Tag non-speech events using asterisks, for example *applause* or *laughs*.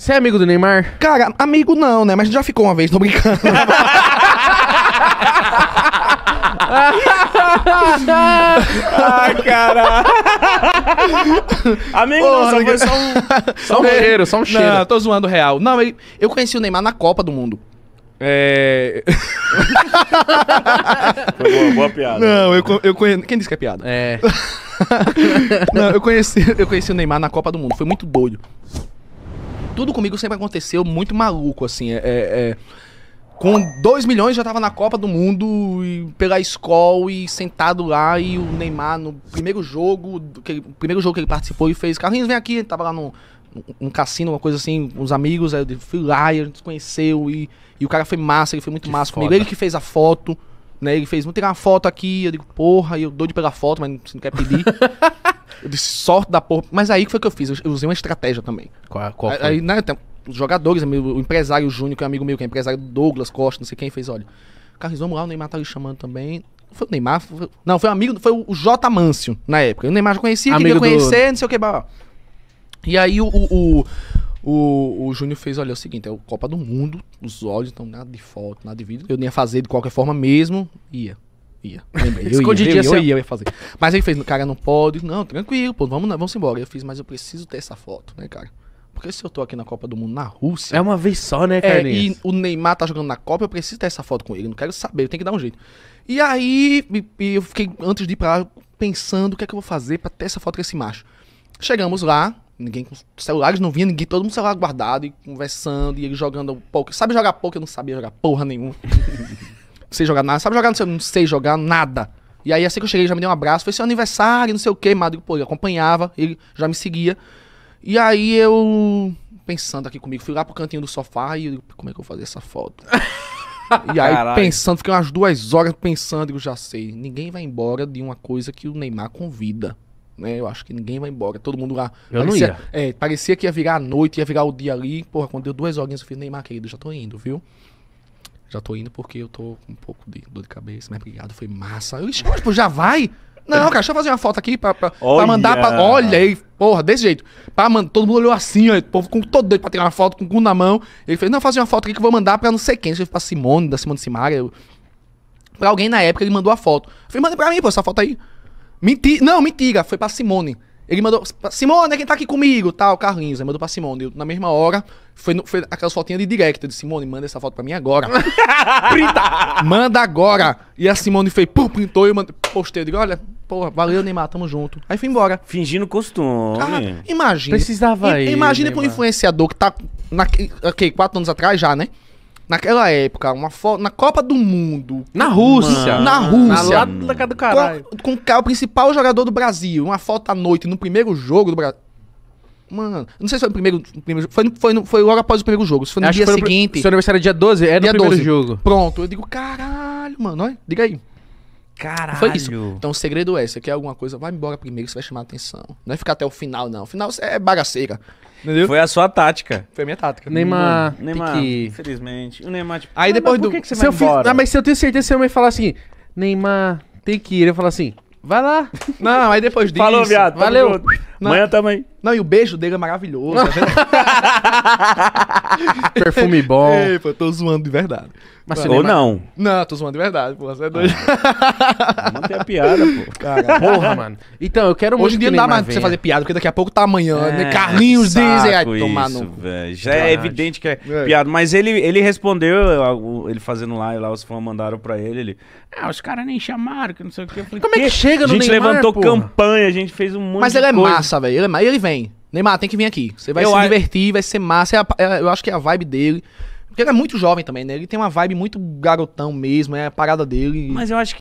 Você é amigo do Neymar? Cara, amigo não, né? Mas já ficou uma vez, tô brincando. ah, cara. Amigo, Ô, não, só foi só um. Só um guerreiro, só um cheiro. Não, tô zoando real. Não, eu conheci o Neymar na Copa do Mundo. É. foi boa, boa piada. Não, eu, eu conheço. Quem disse que é piada? É. *laughs* não, eu conheci, eu conheci o Neymar na Copa do Mundo. Foi muito doido tudo comigo sempre aconteceu muito maluco, assim. É, é, é. com 2 milhões já tava na Copa do Mundo, e pela escola e sentado lá, e o Neymar no primeiro jogo, que, primeiro jogo que ele participou, e fez, Carlinhos, vem aqui, ele tava lá no, um cassino, uma coisa assim, uns amigos, aí eu fui lá e a gente se conheceu e, e o cara foi massa, ele foi muito que massa foda. comigo. Ele que fez a foto, né? Ele fez, vamos tirar uma foto aqui, eu digo, porra, eu doido pela foto, mas você não quer pedir. *laughs* Eu disse, sorte da porra. Mas aí que foi que eu fiz, eu usei uma estratégia também. Qual, qual foi? Aí, né, tem, os jogadores, o empresário Júnior, que é um amigo meu, que é empresário Douglas Costa, não sei quem, fez, olha, Carlos, vamos lá, o Neymar tá ali chamando também. Foi o Neymar? Foi... não, foi um amigo, foi o J. Mâncio, na época. O Neymar já conhecia, amigo queria conhecer, do... não sei o que, blá, blá. E aí o, o, o, o Júnior fez, olha, é o seguinte, é o Copa do Mundo, os olhos estão nada de foto, nada de vídeo. Eu nem ia fazer de qualquer forma mesmo, ia. Ia. Lembrei, eu ia, eu, eu, ia, eu ia fazer. Mas ele fez, cara, não pode. Não, tranquilo, pô, vamos, vamos embora. Eu fiz, mas eu preciso ter essa foto, né, cara? Porque se eu tô aqui na Copa do Mundo na Rússia. É uma vez só, né, cara? É, e o Neymar tá jogando na Copa, eu preciso ter essa foto com ele. Não quero saber, eu tenho que dar um jeito. E aí, eu fiquei, antes de ir pra lá, pensando o que é que eu vou fazer pra ter essa foto com esse macho. Chegamos lá, ninguém com celulares, não vinha ninguém, todo mundo celular guardado e conversando e ele jogando poker. Sabe jogar poker? Eu não sabia jogar porra nenhuma. *laughs* sei jogar nada. Sabe jogar? Não sei, não sei jogar nada. E aí, assim que eu cheguei, já me deu um abraço. Foi seu aniversário, não sei o quê. Madrigo, pô, ele acompanhava, ele já me seguia. E aí eu, pensando aqui comigo, fui lá pro cantinho do sofá e eu como é que eu vou fazer essa foto? *laughs* e aí, Caralho. pensando, fiquei umas duas horas pensando, eu já sei, ninguém vai embora de uma coisa que o Neymar convida. Né? Eu acho que ninguém vai embora. Todo mundo lá. Eu parecia, não ia. É, parecia que ia virar a noite, ia virar o dia ali. Porra, quando deu duas horinhas, eu falei, Neymar, querido, já tô indo, viu? Já tô indo porque eu tô com um pouco de dor de cabeça, mas obrigado, foi massa. Eu, Ixi, pô, tipo, já vai? Não, cara, deixa eu fazer uma foto aqui pra, pra, pra mandar pra. Olha aí, porra, desse jeito. Pra, todo mundo olhou assim, ó, o povo com todo doido pra tirar uma foto, com o cu na mão. Ele fez, não, fazer uma foto aqui que eu vou mandar pra não sei quem. Ele pra Simone, da Simone Simaria. Eu... Pra alguém na época, ele mandou a foto. Eu falei, manda pra mim, pô, essa foto aí. Mentira, não, mentira, foi pra Simone. Ele mandou, Simone, quem tá aqui comigo? Tal, tá, Carlinhos. Aí mandou pra Simone. Eu, na mesma hora, foi, no, foi aquelas fotinhas de direct. de disse, Simone, manda essa foto pra mim agora. *laughs* Printa! Manda agora! E a Simone fez, pô, printou e eu mandei, postei. Eu digo, olha, porra, valeu, Neymar, tamo junto. Aí fui embora. Fingindo costume. Ah, imagina. Precisava aí. ir. Imagina Neymar. pra um né? influenciador que tá, na, ok, quatro anos atrás já, né? Naquela época, uma foto. Na Copa do Mundo. Na Rússia. Mano. Na Rússia. Na lata do caralho. Com, com o principal jogador do Brasil. Uma foto à noite no primeiro jogo do Brasil. Mano, não sei se foi no primeiro, primeiro Foi, foi, foi logo após o primeiro jogo. Se foi no Acho dia foi seguinte. seu aniversário é dia 12? É dia no primeiro 12. jogo. Pronto. Eu digo, caralho, mano. Olha, diga aí. Caralho. Foi isso. Então o segredo é, você quer alguma coisa, vai embora primeiro, você vai chamar a atenção. Não é ficar até o final, não. O final é bagaceira. Entendeu? Foi a sua tática. Foi a minha tática. Neymar. Hum. Neymar. Que... Infelizmente. O Neymar, tipo, aí depois do. Que, que você se vai embora? Fiz... Não, mas se eu tenho certeza, se eu me falar assim, Neymar, tem que ir. Eu falo assim, vai lá. *laughs* Não, aí depois disso. Falou, viado. Valeu. Não. Amanhã também. Não, e o beijo dele é maravilhoso. Tá *laughs* Perfume bom. Ei, pô, eu tô zoando de verdade. Mas ou não. Não, tô zoando de verdade, pô. Você é doido. Ah, *laughs* Mantém a piada, pô. Cara, porra, mano. Então, eu quero Hoje em dia não dá mais pra você fazer piada, porque daqui a pouco tá amanhã, é, né? Carlinhos dizem. É, tomar no... Véio. Já é, é evidente que é, é, piada. Mas ele, ele respondeu, ele fazendo live lá, os fãs mandaram pra ele. ele ah, os caras nem chamaram, que não sei o que. Falei, Como é que chega no Neymar, A gente Neymar, levantou porra? campanha, a gente fez um monte de coisa. Mas ele é massa massa, velho. É Mas ele vem. Neymar, tem que vir aqui. Você vai eu se divertir, vai ser massa. É a, é, eu acho que é a vibe dele. Porque ele é muito jovem também, né? Ele tem uma vibe muito garotão mesmo, é a parada dele. Mas eu acho que